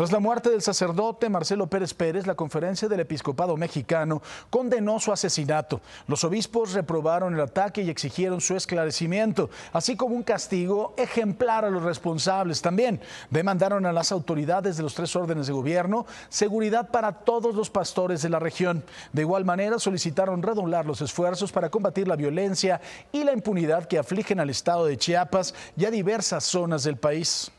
Tras la muerte del sacerdote Marcelo Pérez Pérez, la conferencia del episcopado mexicano condenó su asesinato. Los obispos reprobaron el ataque y exigieron su esclarecimiento, así como un castigo ejemplar a los responsables. También demandaron a las autoridades de los tres órdenes de gobierno seguridad para todos los pastores de la región. De igual manera, solicitaron redoblar los esfuerzos para combatir la violencia y la impunidad que afligen al estado de Chiapas y a diversas zonas del país.